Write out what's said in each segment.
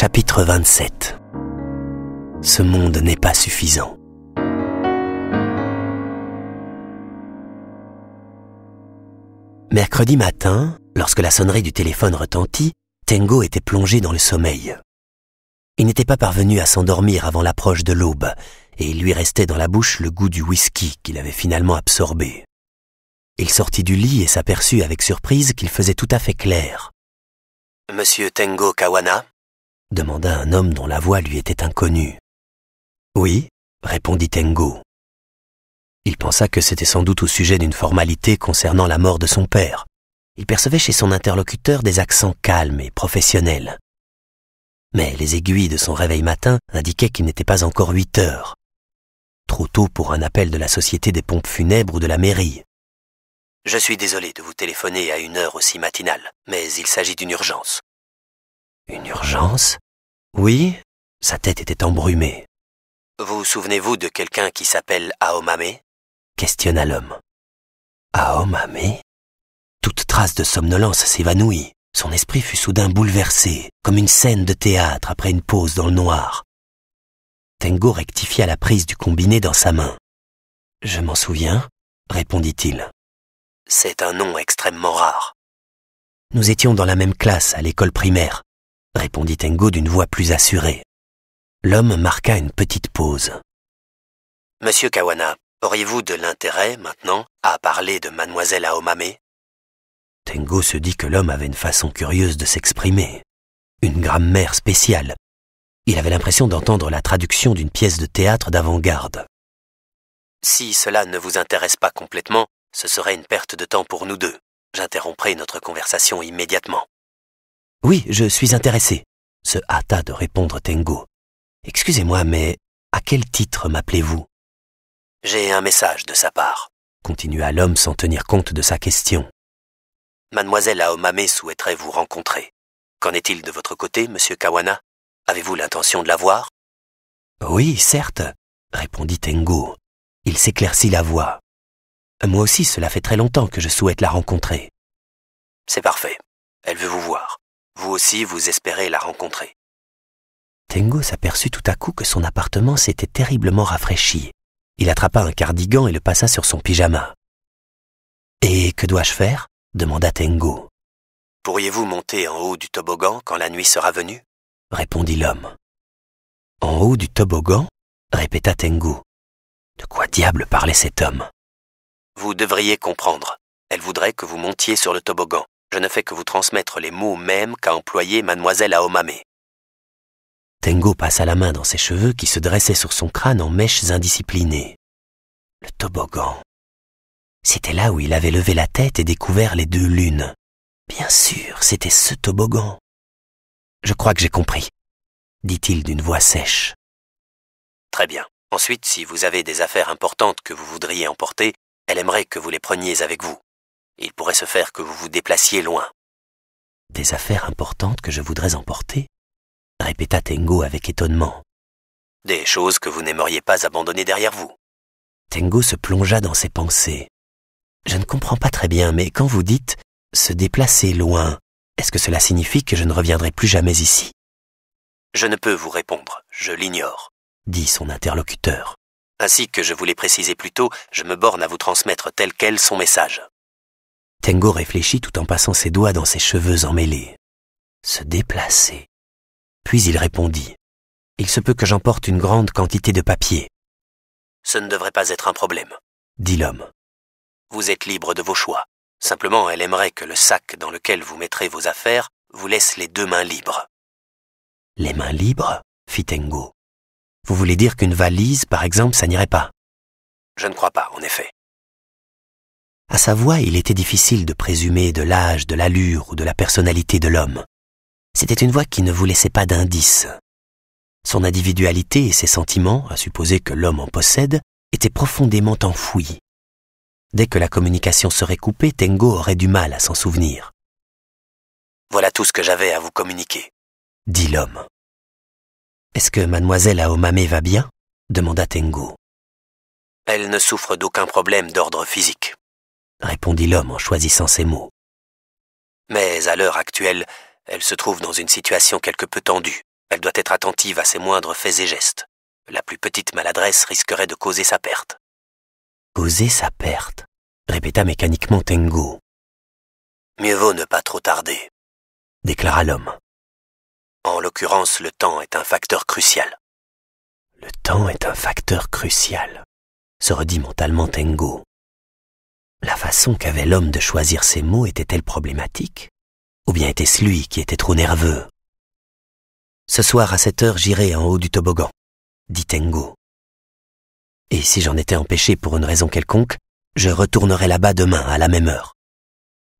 Chapitre 27 Ce monde n'est pas suffisant. Mercredi matin, lorsque la sonnerie du téléphone retentit, Tengo était plongé dans le sommeil. Il n'était pas parvenu à s'endormir avant l'approche de l'aube, et il lui restait dans la bouche le goût du whisky qu'il avait finalement absorbé. Il sortit du lit et s'aperçut avec surprise qu'il faisait tout à fait clair. Monsieur Tengo Kawana demanda un homme dont la voix lui était inconnue. Oui, répondit Tengo. Il pensa que c'était sans doute au sujet d'une formalité concernant la mort de son père. Il percevait chez son interlocuteur des accents calmes et professionnels. Mais les aiguilles de son réveil matin indiquaient qu'il n'était pas encore huit heures. Trop tôt pour un appel de la Société des pompes funèbres ou de la mairie. Je suis désolé de vous téléphoner à une heure aussi matinale, mais il s'agit d'une urgence. Une urgence Oui, sa tête était embrumée. Vous souvenez-vous de quelqu'un qui s'appelle Aomame questionna l'homme. Aomame Toute trace de somnolence s'évanouit. Son esprit fut soudain bouleversé, comme une scène de théâtre après une pause dans le noir. Tengo rectifia la prise du combiné dans sa main. Je m'en souviens, répondit-il. C'est un nom extrêmement rare. Nous étions dans la même classe à l'école primaire répondit Tengo d'une voix plus assurée. L'homme marqua une petite pause. Monsieur Kawana, auriez-vous de l'intérêt, maintenant, à parler de mademoiselle Aomame Tengo se dit que l'homme avait une façon curieuse de s'exprimer, une grammaire spéciale. Il avait l'impression d'entendre la traduction d'une pièce de théâtre d'avant-garde. Si cela ne vous intéresse pas complètement, ce serait une perte de temps pour nous deux. J'interromprai notre conversation immédiatement. Oui, je suis intéressé, se hâta de répondre Tengo. Excusez-moi, mais à quel titre m'appelez-vous J'ai un message de sa part, continua l'homme sans tenir compte de sa question. Mademoiselle Aomame souhaiterait vous rencontrer. Qu'en est-il de votre côté, monsieur Kawana Avez-vous l'intention de la voir Oui, certes, répondit Tengo. Il s'éclaircit la voix. Moi aussi, cela fait très longtemps que je souhaite la rencontrer. C'est parfait. Elle veut vous voir. Vous aussi, vous espérez la rencontrer. Tengo s'aperçut tout à coup que son appartement s'était terriblement rafraîchi. Il attrapa un cardigan et le passa sur son pyjama. Et que dois-je faire demanda Tengo. Pourriez-vous monter en haut du toboggan quand la nuit sera venue répondit l'homme. En haut du toboggan répéta Tengo. De quoi diable parlait cet homme Vous devriez comprendre. Elle voudrait que vous montiez sur le toboggan, je ne fais que vous transmettre les mots mêmes qu'a employés mademoiselle Aomame. Tengo passa la main dans ses cheveux qui se dressaient sur son crâne en mèches indisciplinées. Le toboggan. C'était là où il avait levé la tête et découvert les deux lunes. Bien sûr, c'était ce toboggan. Je crois que j'ai compris, dit-il d'une voix sèche. Très bien. Ensuite, si vous avez des affaires importantes que vous voudriez emporter, elle aimerait que vous les preniez avec vous. Il pourrait se faire que vous vous déplaciez loin. Des affaires importantes que je voudrais emporter répéta Tengo avec étonnement. Des choses que vous n'aimeriez pas abandonner derrière vous. Tengo se plongea dans ses pensées. Je ne comprends pas très bien, mais quand vous dites se déplacer loin, est-ce que cela signifie que je ne reviendrai plus jamais ici Je ne peux vous répondre, je l'ignore, dit son interlocuteur. Ainsi que je vous l'ai précisé plus tôt, je me borne à vous transmettre tel quel son message. Tengo réfléchit tout en passant ses doigts dans ses cheveux emmêlés. Se déplacer. Puis il répondit. Il se peut que j'emporte une grande quantité de papier. Ce ne devrait pas être un problème, dit l'homme. Vous êtes libre de vos choix. Simplement, elle aimerait que le sac dans lequel vous mettrez vos affaires vous laisse les deux mains libres. Les mains libres fit Tengo. Vous voulez dire qu'une valise, par exemple, ça n'irait pas Je ne crois pas, en effet. À sa voix, il était difficile de présumer de l'âge, de l'allure ou de la personnalité de l'homme. C'était une voix qui ne vous laissait pas d'indice. Son individualité et ses sentiments, à supposer que l'homme en possède, étaient profondément enfouis. Dès que la communication serait coupée, Tengo aurait du mal à s'en souvenir. Voilà tout ce que j'avais à vous communiquer, dit l'homme. Est-ce que mademoiselle Aomame va bien demanda Tengo. Elle ne souffre d'aucun problème d'ordre physique répondit l'homme en choisissant ses mots. Mais à l'heure actuelle, elle se trouve dans une situation quelque peu tendue. Elle doit être attentive à ses moindres faits et gestes. La plus petite maladresse risquerait de causer sa perte. Causer sa perte, répéta mécaniquement Tengo. Mieux vaut ne pas trop tarder, déclara l'homme. En l'occurrence, le temps est un facteur crucial. Le temps est un facteur crucial, se redit mentalement Tengo. La façon qu'avait l'homme de choisir ses mots était-elle problématique Ou bien était-ce lui qui était trop nerveux Ce soir à cette heure, j'irai en haut du toboggan, dit Tengo. Et si j'en étais empêché pour une raison quelconque, je retournerai là-bas demain à la même heure.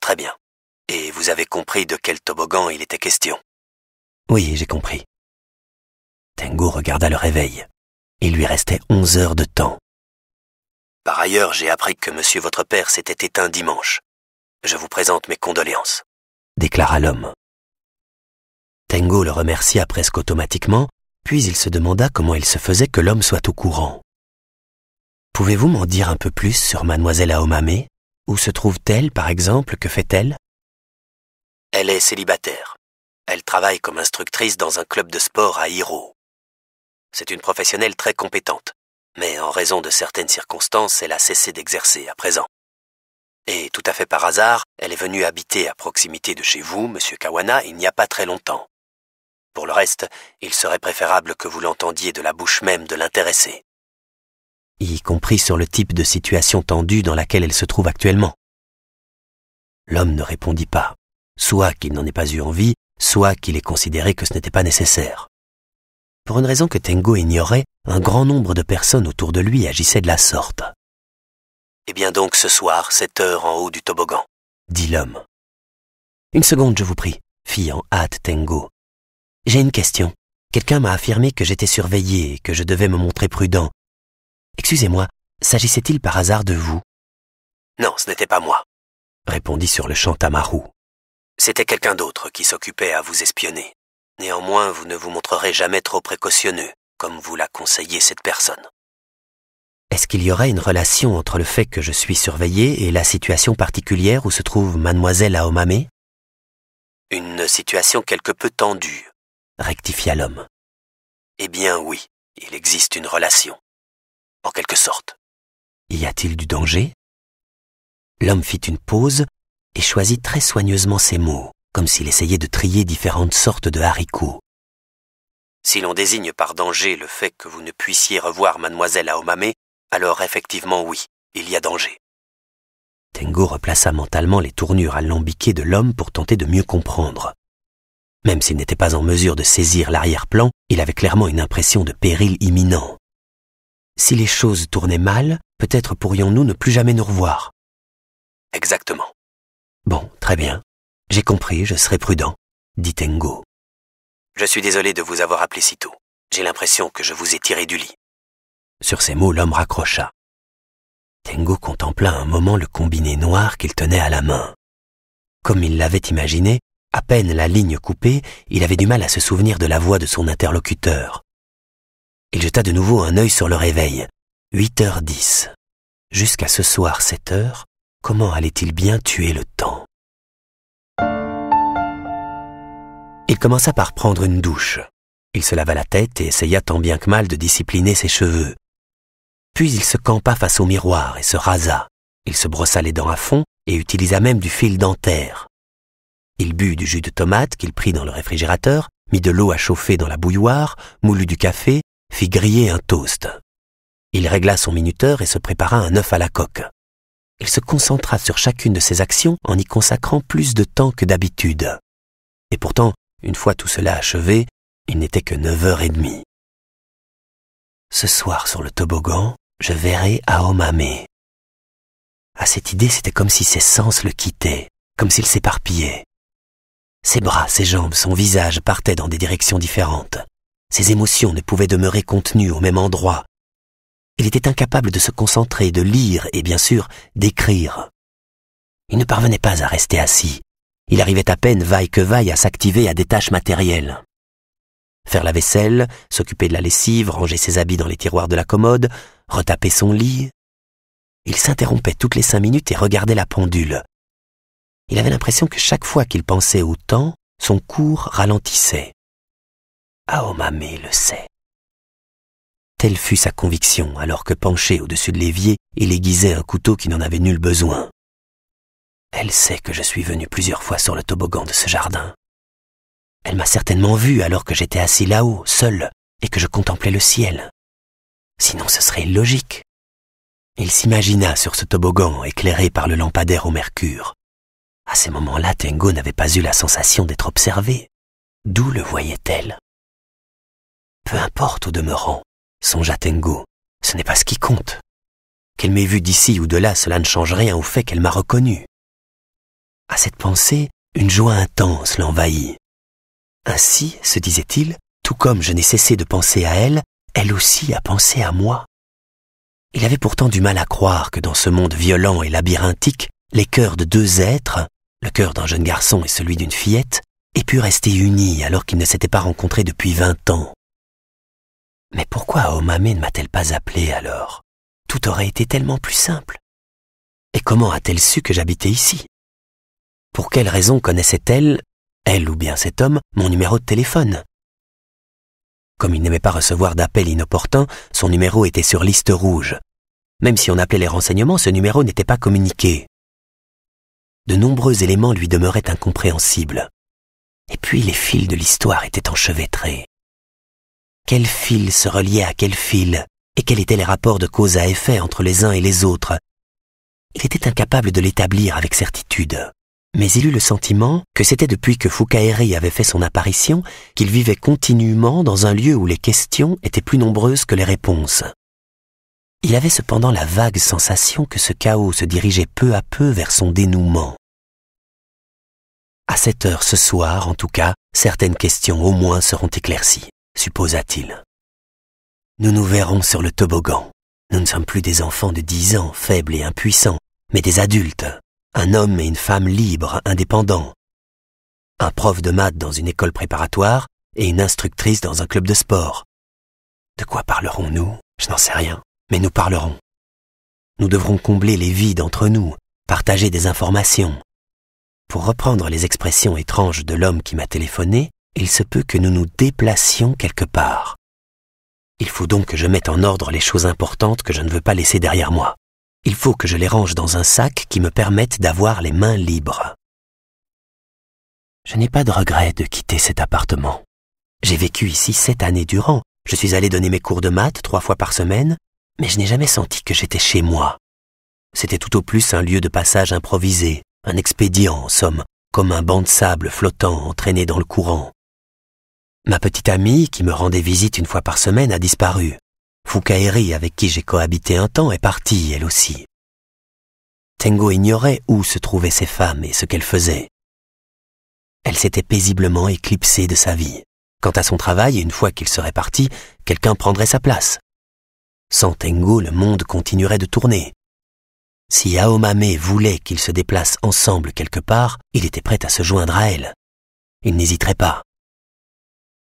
Très bien. Et vous avez compris de quel toboggan il était question Oui, j'ai compris. Tengo regarda le réveil. Il lui restait onze heures de temps. Par ailleurs, j'ai appris que monsieur votre père s'était éteint dimanche. Je vous présente mes condoléances, déclara l'homme. Tengo le remercia presque automatiquement, puis il se demanda comment il se faisait que l'homme soit au courant. Pouvez-vous m'en dire un peu plus sur mademoiselle Aomame Où se trouve-t-elle, par exemple Que fait-elle Elle est célibataire. Elle travaille comme instructrice dans un club de sport à Hiro. C'est une professionnelle très compétente mais en raison de certaines circonstances, elle a cessé d'exercer à présent. Et tout à fait par hasard, elle est venue habiter à proximité de chez vous, monsieur Kawana, il n'y a pas très longtemps. Pour le reste, il serait préférable que vous l'entendiez de la bouche même de l'intéressé. Y compris sur le type de situation tendue dans laquelle elle se trouve actuellement. L'homme ne répondit pas, soit qu'il n'en ait pas eu envie, soit qu'il ait considéré que ce n'était pas nécessaire. Pour une raison que Tengo ignorait, un grand nombre de personnes autour de lui agissaient de la sorte. Eh bien donc ce soir, cette heure, en haut du toboggan, dit l'homme. Une seconde, je vous prie, fit en hâte Tengo. J'ai une question. Quelqu'un m'a affirmé que j'étais surveillé et que je devais me montrer prudent. Excusez-moi, s'agissait-il par hasard de vous Non, ce n'était pas moi, répondit sur le champ Tamaru. C'était quelqu'un d'autre qui s'occupait à vous espionner. Néanmoins, vous ne vous montrerez jamais trop précautionneux, comme vous l'a conseillé cette personne. Est-ce qu'il y aurait une relation entre le fait que je suis surveillé et la situation particulière où se trouve mademoiselle Aomame Une situation quelque peu tendue, rectifia l'homme. Eh bien oui, il existe une relation. En quelque sorte. Y a-t-il du danger L'homme fit une pause et choisit très soigneusement ses mots comme s'il essayait de trier différentes sortes de haricots. Si l'on désigne par danger le fait que vous ne puissiez revoir mademoiselle Aomame, alors effectivement oui, il y a danger. Tengo replaça mentalement les tournures alambiquées de l'homme pour tenter de mieux comprendre. Même s'il n'était pas en mesure de saisir l'arrière-plan, il avait clairement une impression de péril imminent. Si les choses tournaient mal, peut-être pourrions-nous ne plus jamais nous revoir. Exactement. Bon, très bien. J'ai compris, je serai prudent, dit Tengo. Je suis désolé de vous avoir appelé si tôt. J'ai l'impression que je vous ai tiré du lit. Sur ces mots, l'homme raccrocha. Tengo contempla un moment le combiné noir qu'il tenait à la main. Comme il l'avait imaginé, à peine la ligne coupée, il avait du mal à se souvenir de la voix de son interlocuteur. Il jeta de nouveau un œil sur le réveil. Huit heures dix. Jusqu'à ce soir sept heures, comment allait-il bien tuer le temps Il commença par prendre une douche. Il se lava la tête et essaya tant bien que mal de discipliner ses cheveux. Puis il se campa face au miroir et se rasa. Il se brossa les dents à fond et utilisa même du fil dentaire. Il but du jus de tomate qu'il prit dans le réfrigérateur, mit de l'eau à chauffer dans la bouilloire, moulut du café, fit griller un toast. Il régla son minuteur et se prépara un œuf à la coque. Il se concentra sur chacune de ses actions en y consacrant plus de temps que d'habitude. Et pourtant, une fois tout cela achevé, il n'était que neuf heures et demie. Ce soir sur le toboggan, je verrai Aomame. À cette idée, c'était comme si ses sens le quittaient, comme s'il s'éparpillait. Ses bras, ses jambes, son visage partaient dans des directions différentes. Ses émotions ne pouvaient demeurer contenues au même endroit. Il était incapable de se concentrer, de lire et bien sûr d'écrire. Il ne parvenait pas à rester assis. Il arrivait à peine vaille que vaille à s'activer à des tâches matérielles. Faire la vaisselle, s'occuper de la lessive, ranger ses habits dans les tiroirs de la commode, retaper son lit. Il s'interrompait toutes les cinq minutes et regardait la pendule. Il avait l'impression que chaque fois qu'il pensait au temps, son cours ralentissait. Aomame le sait. Telle fut sa conviction alors que penché au-dessus de l'évier, il aiguisait un couteau qui n'en avait nul besoin. Elle sait que je suis venu plusieurs fois sur le toboggan de ce jardin. Elle m'a certainement vu alors que j'étais assis là-haut, seul, et que je contemplais le ciel. Sinon ce serait illogique. Il s'imagina sur ce toboggan éclairé par le lampadaire au mercure. À ces moments-là, Tengo n'avait pas eu la sensation d'être observé. D'où le voyait-elle Peu importe au demeurant, songea Tengo, ce n'est pas ce qui compte. Qu'elle m'ait vu d'ici ou de là, cela ne change rien au fait qu'elle m'a reconnu. À cette pensée, une joie intense l'envahit. Ainsi, se disait-il, tout comme je n'ai cessé de penser à elle, elle aussi a pensé à moi. Il avait pourtant du mal à croire que dans ce monde violent et labyrinthique, les cœurs de deux êtres, le cœur d'un jeune garçon et celui d'une fillette, aient pu rester unis alors qu'ils ne s'étaient pas rencontrés depuis vingt ans. Mais pourquoi Omame ne m'a-t-elle pas appelé alors Tout aurait été tellement plus simple. Et comment a-t-elle su que j'habitais ici pour quelle raison connaissait-elle, elle ou bien cet homme, mon numéro de téléphone Comme il n'aimait pas recevoir d'appels inopportuns, son numéro était sur liste rouge. Même si on appelait les renseignements, ce numéro n'était pas communiqué. De nombreux éléments lui demeuraient incompréhensibles. Et puis les fils de l'histoire étaient enchevêtrés. Quel fil se reliait à quel fil et quels étaient les rapports de cause à effet entre les uns et les autres Il était incapable de l'établir avec certitude mais il eut le sentiment que c'était depuis que Fukaeri avait fait son apparition qu'il vivait continuellement dans un lieu où les questions étaient plus nombreuses que les réponses. Il avait cependant la vague sensation que ce chaos se dirigeait peu à peu vers son dénouement. À cette heure ce soir, en tout cas, certaines questions au moins seront éclaircies, supposa-t-il. Nous nous verrons sur le toboggan. Nous ne sommes plus des enfants de dix ans, faibles et impuissants, mais des adultes, un homme et une femme libres, indépendants, un prof de maths dans une école préparatoire et une instructrice dans un club de sport. De quoi parlerons-nous Je n'en sais rien, mais nous parlerons. Nous devrons combler les vides entre nous, partager des informations. Pour reprendre les expressions étranges de l'homme qui m'a téléphoné, il se peut que nous nous déplacions quelque part. Il faut donc que je mette en ordre les choses importantes que je ne veux pas laisser derrière moi. Il faut que je les range dans un sac qui me permette d'avoir les mains libres. Je n'ai pas de regret de quitter cet appartement. J'ai vécu ici sept années durant. Je suis allé donner mes cours de maths trois fois par semaine, mais je n'ai jamais senti que j'étais chez moi. C'était tout au plus un lieu de passage improvisé, un expédient en somme, comme un banc de sable flottant entraîné dans le courant. Ma petite amie, qui me rendait visite une fois par semaine, a disparu. Fukaeri, avec qui j'ai cohabité un temps, est partie, elle aussi. Tengo ignorait où se trouvaient ses femmes et ce qu'elles faisaient. Elle s'était paisiblement éclipsée de sa vie. Quant à son travail, une fois qu'il serait parti, quelqu'un prendrait sa place. Sans Tengo, le monde continuerait de tourner. Si Aomame voulait qu'ils se déplacent ensemble quelque part, il était prêt à se joindre à elle. Il n'hésiterait pas.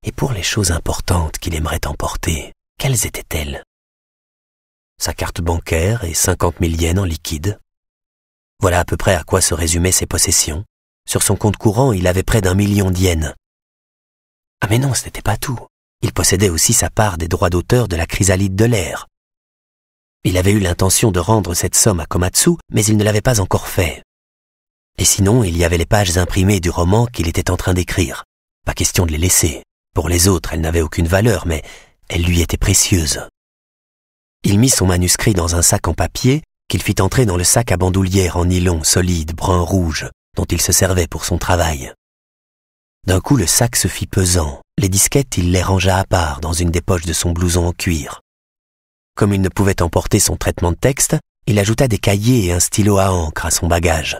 Et pour les choses importantes qu'il aimerait emporter, quelles étaient-elles Sa carte bancaire et cinquante mille yens en liquide. Voilà à peu près à quoi se résumaient ses possessions. Sur son compte courant, il avait près d'un million d'yens. Ah mais non, ce n'était pas tout. Il possédait aussi sa part des droits d'auteur de la chrysalide de l'air. Il avait eu l'intention de rendre cette somme à Komatsu, mais il ne l'avait pas encore fait. Et sinon, il y avait les pages imprimées du roman qu'il était en train d'écrire. Pas question de les laisser. Pour les autres, elles n'avaient aucune valeur, mais elle lui était précieuse. Il mit son manuscrit dans un sac en papier qu'il fit entrer dans le sac à bandoulière en nylon solide, brun-rouge, dont il se servait pour son travail. D'un coup le sac se fit pesant, les disquettes il les rangea à part dans une des poches de son blouson en cuir. Comme il ne pouvait emporter son traitement de texte, il ajouta des cahiers et un stylo à encre à son bagage.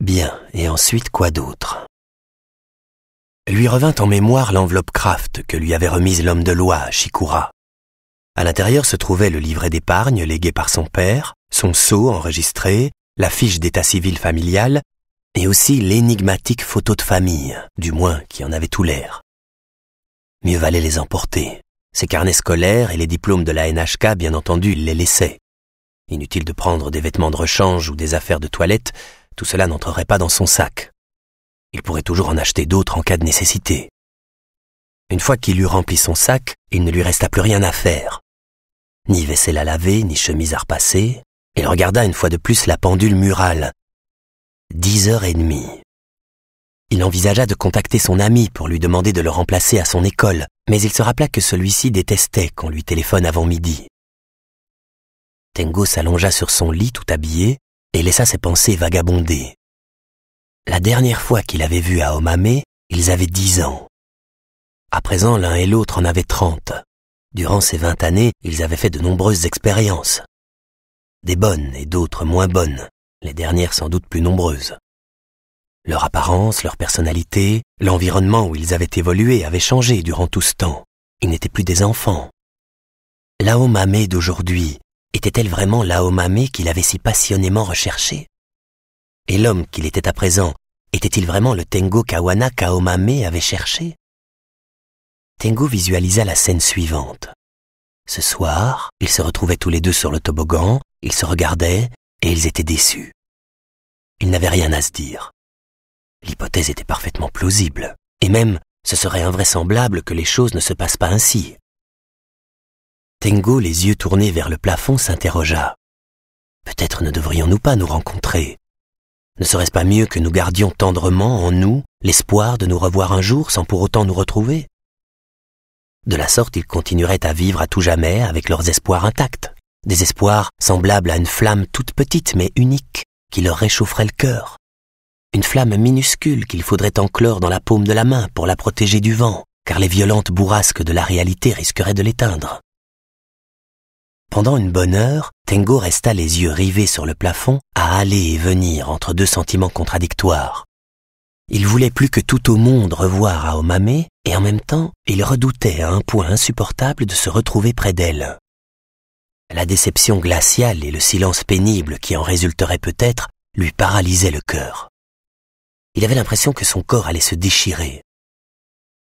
Bien, et ensuite quoi d'autre lui revint en mémoire l'enveloppe Kraft que lui avait remise l'homme de loi à Shikura. À l'intérieur se trouvait le livret d'épargne légué par son père, son sceau enregistré, la fiche d'état civil familial, et aussi l'énigmatique photo de famille, du moins qui en avait tout l'air. Mieux valait les emporter. Ses carnets scolaires et les diplômes de la NHK, bien entendu, il les laissait. Inutile de prendre des vêtements de rechange ou des affaires de toilette, tout cela n'entrerait pas dans son sac. Il pourrait toujours en acheter d'autres en cas de nécessité. Une fois qu'il eut rempli son sac, il ne lui resta plus rien à faire. Ni vaisselle à laver, ni chemise à repasser, il regarda une fois de plus la pendule murale. Dix heures et demie. Il envisagea de contacter son ami pour lui demander de le remplacer à son école, mais il se rappela que celui-ci détestait qu'on lui téléphone avant midi. Tengo s'allongea sur son lit tout habillé et laissa ses pensées vagabonder. La dernière fois qu'il avait vu à ils avaient dix ans. À présent, l'un et l'autre en avaient trente. Durant ces vingt années, ils avaient fait de nombreuses expériences. Des bonnes et d'autres moins bonnes, les dernières sans doute plus nombreuses. Leur apparence, leur personnalité, l'environnement où ils avaient évolué avaient changé durant tout ce temps. Ils n'étaient plus des enfants. L'Aomame d'aujourd'hui était-elle vraiment l'Aomame qu'il avait si passionnément recherchée et l'homme qu'il était à présent, était-il vraiment le Tengo Kawana Kaomame avait cherché Tengo visualisa la scène suivante. Ce soir, ils se retrouvaient tous les deux sur le toboggan, ils se regardaient, et ils étaient déçus. Ils n'avaient rien à se dire. L'hypothèse était parfaitement plausible, et même ce serait invraisemblable que les choses ne se passent pas ainsi. Tengo, les yeux tournés vers le plafond, s'interrogea. Peut-être ne devrions-nous pas nous rencontrer ne serait-ce pas mieux que nous gardions tendrement en nous l'espoir de nous revoir un jour sans pour autant nous retrouver De la sorte, ils continueraient à vivre à tout jamais avec leurs espoirs intacts, des espoirs semblables à une flamme toute petite mais unique qui leur réchaufferait le cœur, une flamme minuscule qu'il faudrait enclore dans la paume de la main pour la protéger du vent, car les violentes bourrasques de la réalité risqueraient de l'éteindre. Pendant une bonne heure, Tengo resta les yeux rivés sur le plafond, à aller et venir entre deux sentiments contradictoires. Il voulait plus que tout au monde revoir Aomame, et en même temps, il redoutait à un point insupportable de se retrouver près d'elle. La déception glaciale et le silence pénible qui en résulterait peut-être lui paralysaient le cœur. Il avait l'impression que son corps allait se déchirer.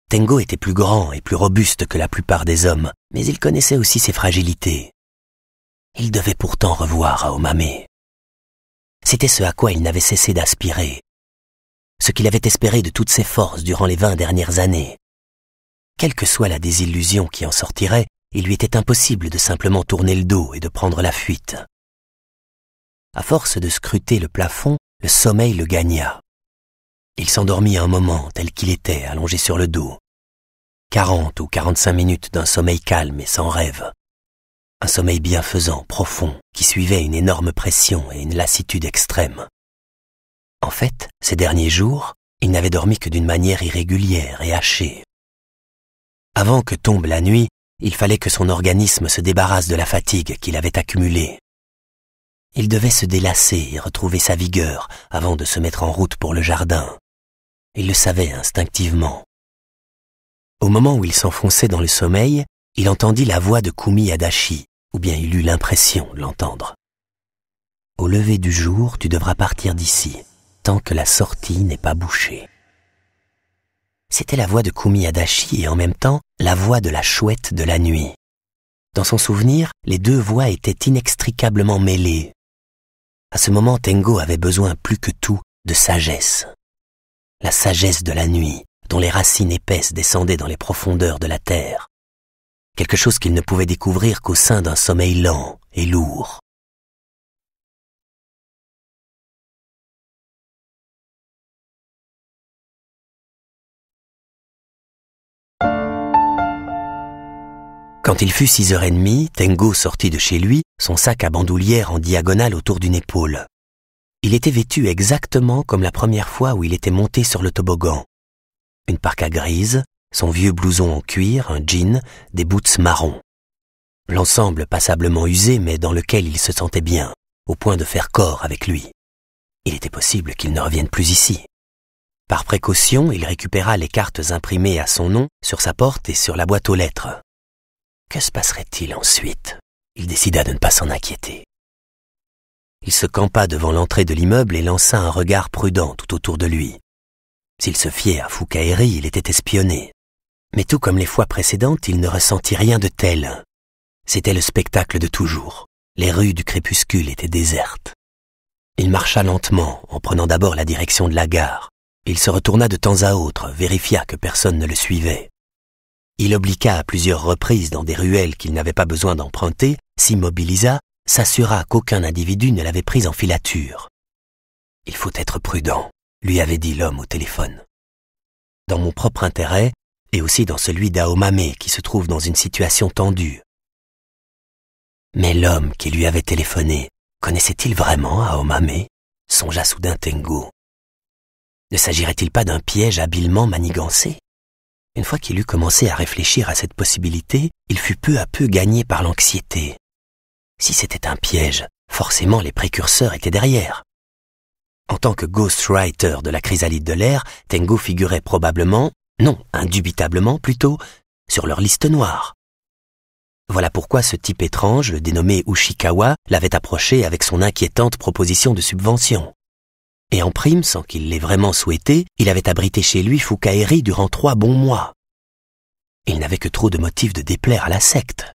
Tengo était plus grand et plus robuste que la plupart des hommes, mais il connaissait aussi ses fragilités. Il devait pourtant revoir Aomame. C'était ce à quoi il n'avait cessé d'aspirer, ce qu'il avait espéré de toutes ses forces durant les vingt dernières années. Quelle que soit la désillusion qui en sortirait, il lui était impossible de simplement tourner le dos et de prendre la fuite. À force de scruter le plafond, le sommeil le gagna. Il s'endormit un moment tel qu'il était allongé sur le dos. Quarante ou quarante-cinq minutes d'un sommeil calme et sans rêve un sommeil bienfaisant, profond, qui suivait une énorme pression et une lassitude extrême. En fait, ces derniers jours, il n'avait dormi que d'une manière irrégulière et hachée. Avant que tombe la nuit, il fallait que son organisme se débarrasse de la fatigue qu'il avait accumulée. Il devait se délasser et retrouver sa vigueur avant de se mettre en route pour le jardin. Il le savait instinctivement. Au moment où il s'enfonçait dans le sommeil, il entendit la voix de Kumi Adachi, ou bien il eut l'impression de l'entendre. Au lever du jour, tu devras partir d'ici, tant que la sortie n'est pas bouchée. C'était la voix de Kumi Adachi et en même temps la voix de la chouette de la nuit. Dans son souvenir, les deux voix étaient inextricablement mêlées. À ce moment, Tengo avait besoin plus que tout de sagesse. La sagesse de la nuit, dont les racines épaisses descendaient dans les profondeurs de la terre, quelque chose qu'il ne pouvait découvrir qu'au sein d'un sommeil lent et lourd. Quand il fut six heures et demie, Tengo sortit de chez lui, son sac à bandoulière en diagonale autour d'une épaule. Il était vêtu exactement comme la première fois où il était monté sur le toboggan. Une parka grise, son vieux blouson en cuir, un jean, des boots marrons. L'ensemble passablement usé mais dans lequel il se sentait bien, au point de faire corps avec lui. Il était possible qu'il ne revienne plus ici. Par précaution, il récupéra les cartes imprimées à son nom sur sa porte et sur la boîte aux lettres. Que se passerait-il ensuite Il décida de ne pas s'en inquiéter. Il se campa devant l'entrée de l'immeuble et lança un regard prudent tout autour de lui. S'il se fiait à Foucaéry, il était espionné. Mais tout comme les fois précédentes, il ne ressentit rien de tel. C'était le spectacle de toujours. Les rues du crépuscule étaient désertes. Il marcha lentement, en prenant d'abord la direction de la gare. Il se retourna de temps à autre, vérifia que personne ne le suivait. Il obliqua à plusieurs reprises dans des ruelles qu'il n'avait pas besoin d'emprunter, s'immobilisa, s'assura qu'aucun individu ne l'avait prise en filature. Il faut être prudent, lui avait dit l'homme au téléphone. Dans mon propre intérêt, aussi dans celui d'Aomame qui se trouve dans une situation tendue. Mais l'homme qui lui avait téléphoné, connaissait-il vraiment Aomame songea soudain Tengo. Ne s'agirait-il pas d'un piège habilement manigancé Une fois qu'il eut commencé à réfléchir à cette possibilité, il fut peu à peu gagné par l'anxiété. Si c'était un piège, forcément les précurseurs étaient derrière. En tant que ghostwriter de la chrysalide de l'air, Tengo figurait probablement, non, indubitablement plutôt, sur leur liste noire. Voilà pourquoi ce type étrange, le dénommé Ushikawa, l'avait approché avec son inquiétante proposition de subvention. Et en prime, sans qu'il l'ait vraiment souhaité, il avait abrité chez lui Fukaeri durant trois bons mois. Il n'avait que trop de motifs de déplaire à la secte.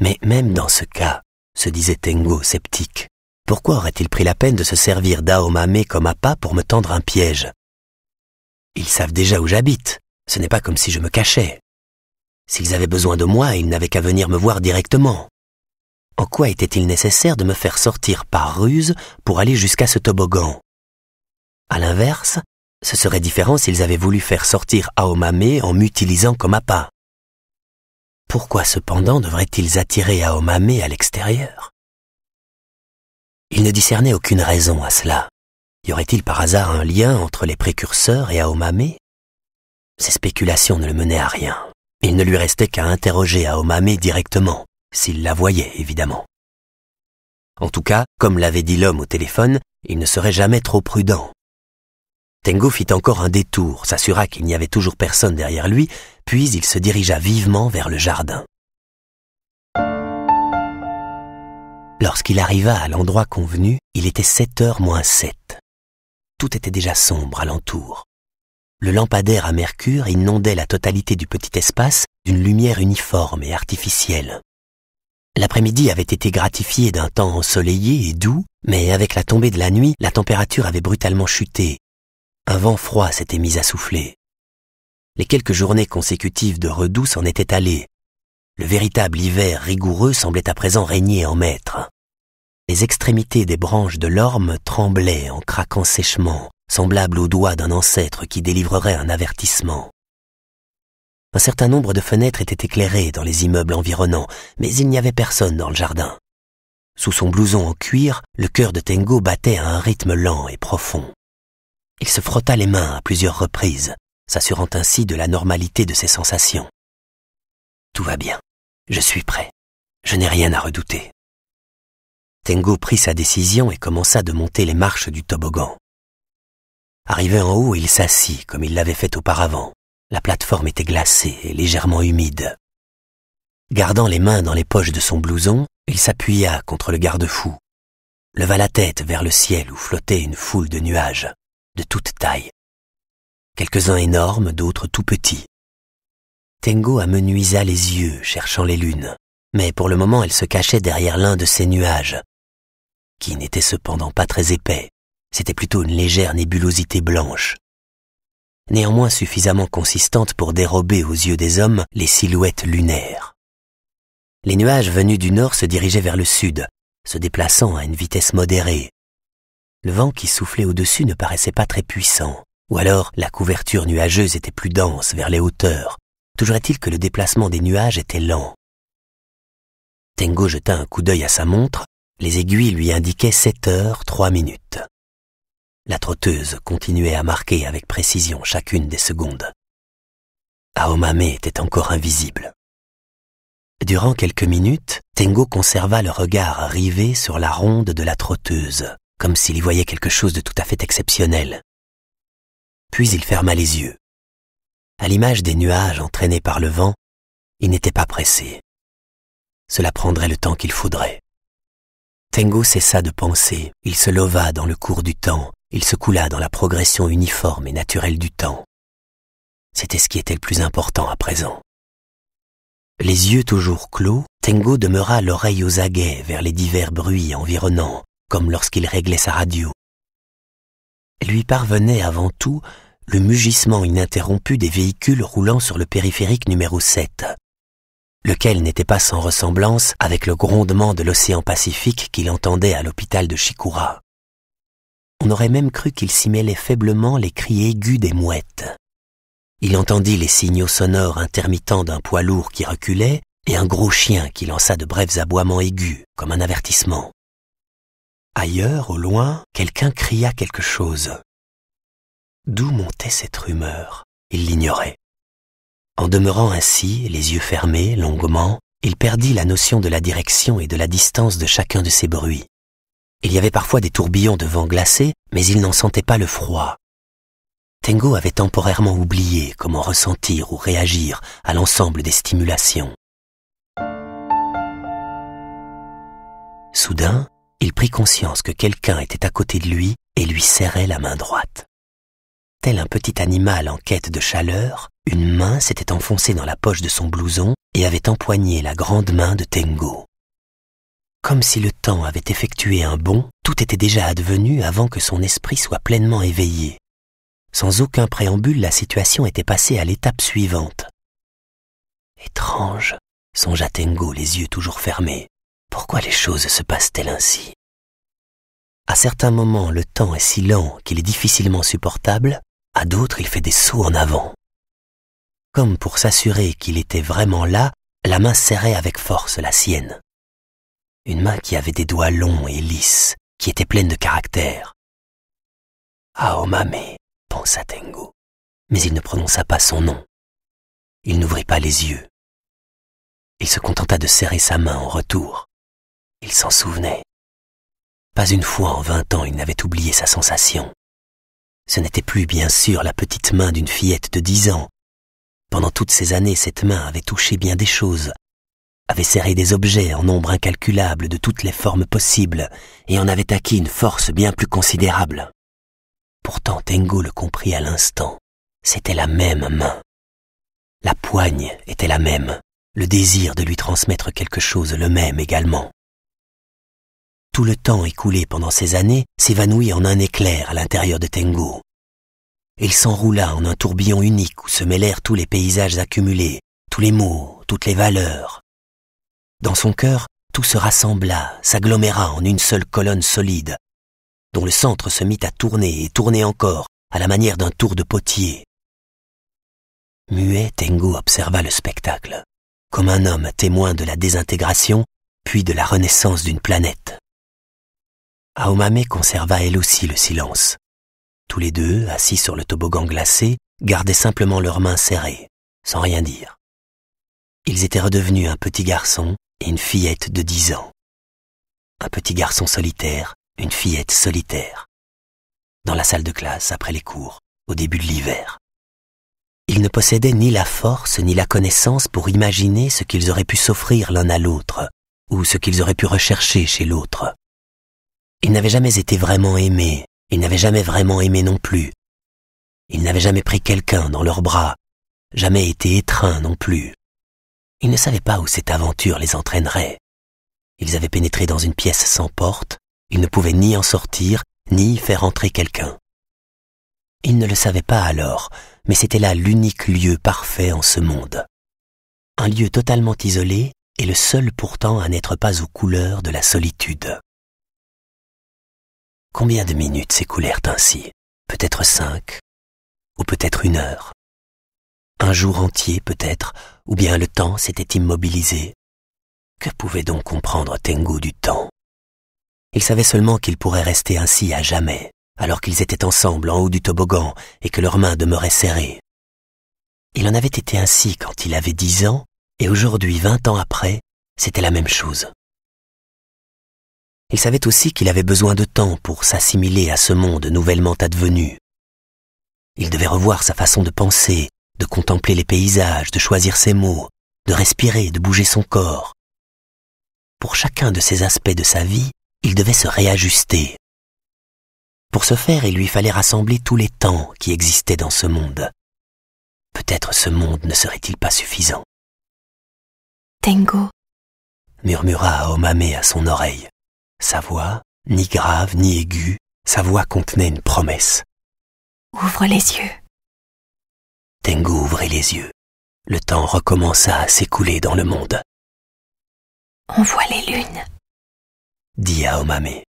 Mais même dans ce cas, se disait Tengo sceptique, pourquoi aurait-il pris la peine de se servir d'Aomame comme appât pour me tendre un piège ils savent déjà où j'habite. Ce n'est pas comme si je me cachais. S'ils avaient besoin de moi, ils n'avaient qu'à venir me voir directement. En quoi était-il nécessaire de me faire sortir par ruse pour aller jusqu'à ce toboggan À l'inverse, ce serait différent s'ils avaient voulu faire sortir Aomame en m'utilisant comme appât. Pourquoi cependant devraient-ils attirer Aomame à l'extérieur Ils ne discernait aucune raison à cela. Y aurait-il par hasard un lien entre les précurseurs et Aomame Ces spéculations ne le menaient à rien. Il ne lui restait qu'à interroger Aomame directement, s'il la voyait évidemment. En tout cas, comme l'avait dit l'homme au téléphone, il ne serait jamais trop prudent. Tengo fit encore un détour, s'assura qu'il n'y avait toujours personne derrière lui, puis il se dirigea vivement vers le jardin. Lorsqu'il arriva à l'endroit convenu, il était sept heures moins sept tout était déjà sombre alentour. Le lampadaire à mercure inondait la totalité du petit espace d'une lumière uniforme et artificielle. L'après-midi avait été gratifié d'un temps ensoleillé et doux, mais avec la tombée de la nuit, la température avait brutalement chuté. Un vent froid s'était mis à souffler. Les quelques journées consécutives de redoux s'en étaient allées. Le véritable hiver rigoureux semblait à présent régner en maître. Les extrémités des branches de l'orme tremblaient en craquant sèchement, semblables aux doigts d'un ancêtre qui délivrerait un avertissement. Un certain nombre de fenêtres étaient éclairées dans les immeubles environnants, mais il n'y avait personne dans le jardin. Sous son blouson en cuir, le cœur de Tengo battait à un rythme lent et profond. Il se frotta les mains à plusieurs reprises, s'assurant ainsi de la normalité de ses sensations. Tout va bien. Je suis prêt. Je n'ai rien à redouter. Tengo prit sa décision et commença de monter les marches du toboggan. Arrivé en haut, il s'assit comme il l'avait fait auparavant. La plateforme était glacée et légèrement humide. Gardant les mains dans les poches de son blouson, il s'appuya contre le garde-fou, leva la tête vers le ciel où flottait une foule de nuages, de toutes tailles, Quelques-uns énormes, d'autres tout petits. Tengo amenuisa les yeux, cherchant les lunes, mais pour le moment elle se cachait derrière l'un de ces nuages, qui n'était cependant pas très épais, c'était plutôt une légère nébulosité blanche. Néanmoins suffisamment consistante pour dérober aux yeux des hommes les silhouettes lunaires. Les nuages venus du nord se dirigeaient vers le sud, se déplaçant à une vitesse modérée. Le vent qui soufflait au-dessus ne paraissait pas très puissant, ou alors la couverture nuageuse était plus dense vers les hauteurs. Toujours est-il que le déplacement des nuages était lent. Tengo jeta un coup d'œil à sa montre les aiguilles lui indiquaient sept heures trois minutes. La trotteuse continuait à marquer avec précision chacune des secondes. Aomame était encore invisible. Durant quelques minutes, Tengo conserva le regard rivé sur la ronde de la trotteuse, comme s'il y voyait quelque chose de tout à fait exceptionnel. Puis il ferma les yeux. À l'image des nuages entraînés par le vent, il n'était pas pressé. Cela prendrait le temps qu'il faudrait. Tengo cessa de penser, il se lova dans le cours du temps, il se coula dans la progression uniforme et naturelle du temps. C'était ce qui était le plus important à présent. Les yeux toujours clos, Tengo demeura l'oreille aux aguets vers les divers bruits environnants, comme lorsqu'il réglait sa radio. Lui parvenait avant tout le mugissement ininterrompu des véhicules roulant sur le périphérique numéro 7, lequel n'était pas sans ressemblance avec le grondement de l'océan Pacifique qu'il entendait à l'hôpital de Shikura. On aurait même cru qu'il s'y mêlait faiblement les cris aigus des mouettes. Il entendit les signaux sonores intermittents d'un poids lourd qui reculait et un gros chien qui lança de brefs aboiements aigus, comme un avertissement. Ailleurs, au loin, quelqu'un cria quelque chose. D'où montait cette rumeur Il l'ignorait. En demeurant ainsi, les yeux fermés, longuement, il perdit la notion de la direction et de la distance de chacun de ces bruits. Il y avait parfois des tourbillons de vent glacé, mais il n'en sentait pas le froid. Tengo avait temporairement oublié comment ressentir ou réagir à l'ensemble des stimulations. Soudain, il prit conscience que quelqu'un était à côté de lui et lui serrait la main droite. Tel un petit animal en quête de chaleur, une main s'était enfoncée dans la poche de son blouson et avait empoigné la grande main de Tengo. Comme si le temps avait effectué un bond, tout était déjà advenu avant que son esprit soit pleinement éveillé. Sans aucun préambule, la situation était passée à l'étape suivante. Étrange, songea Tengo les yeux toujours fermés. Pourquoi les choses se passent-elles ainsi À certains moments, le temps est si lent qu'il est difficilement supportable, à d'autres il fait des sauts en avant. Comme pour s'assurer qu'il était vraiment là, la main serrait avec force la sienne. Une main qui avait des doigts longs et lisses, qui était pleine de caractère. Aomame, pensa Tengo, mais il ne prononça pas son nom. Il n'ouvrit pas les yeux. Il se contenta de serrer sa main en retour. Il s'en souvenait. Pas une fois en vingt ans il n'avait oublié sa sensation. Ce n'était plus, bien sûr, la petite main d'une fillette de dix ans. Pendant toutes ces années, cette main avait touché bien des choses, avait serré des objets en nombre incalculable de toutes les formes possibles, et en avait acquis une force bien plus considérable. Pourtant, Tengo le comprit à l'instant. C'était la même main. La poigne était la même, le désir de lui transmettre quelque chose le même également. Tout le temps écoulé pendant ces années s'évanouit en un éclair à l'intérieur de Tengo. Il s'enroula en un tourbillon unique où se mêlèrent tous les paysages accumulés, tous les mots, toutes les valeurs. Dans son cœur, tout se rassembla, s'aggloméra en une seule colonne solide, dont le centre se mit à tourner et tourner encore, à la manière d'un tour de potier. Muet, Tengo observa le spectacle, comme un homme témoin de la désintégration, puis de la renaissance d'une planète. Aomame conserva elle aussi le silence. Tous les deux, assis sur le toboggan glacé, gardaient simplement leurs mains serrées, sans rien dire. Ils étaient redevenus un petit garçon et une fillette de dix ans. Un petit garçon solitaire, une fillette solitaire. Dans la salle de classe, après les cours, au début de l'hiver. Ils ne possédaient ni la force ni la connaissance pour imaginer ce qu'ils auraient pu s'offrir l'un à l'autre, ou ce qu'ils auraient pu rechercher chez l'autre. Ils n'avaient jamais été vraiment aimés, ils n'avaient jamais vraiment aimé non plus. Ils n'avaient jamais pris quelqu'un dans leurs bras, jamais été étreints non plus. Ils ne savaient pas où cette aventure les entraînerait. Ils avaient pénétré dans une pièce sans porte, ils ne pouvaient ni en sortir, ni faire entrer quelqu'un. Ils ne le savaient pas alors, mais c'était là l'unique lieu parfait en ce monde. Un lieu totalement isolé et le seul pourtant à n'être pas aux couleurs de la solitude. Combien de minutes s'écoulèrent ainsi Peut-être cinq, ou peut-être une heure. Un jour entier peut-être, ou bien le temps s'était immobilisé. Que pouvait donc comprendre Tengu du temps Il savait seulement qu'il pourrait rester ainsi à jamais, alors qu'ils étaient ensemble en haut du toboggan et que leurs mains demeuraient serrées. Il en avait été ainsi quand il avait dix ans, et aujourd'hui, vingt ans après, c'était la même chose. Il savait aussi qu'il avait besoin de temps pour s'assimiler à ce monde nouvellement advenu. Il devait revoir sa façon de penser, de contempler les paysages, de choisir ses mots, de respirer, de bouger son corps. Pour chacun de ces aspects de sa vie, il devait se réajuster. Pour ce faire, il lui fallait rassembler tous les temps qui existaient dans ce monde. Peut-être ce monde ne serait-il pas suffisant. Tengo, murmura Omame à son oreille. Sa voix, ni grave ni aiguë, sa voix contenait une promesse. Ouvre les yeux. Tengu ouvrit les yeux. Le temps recommença à s'écouler dans le monde. On voit les lunes, dit Aomame.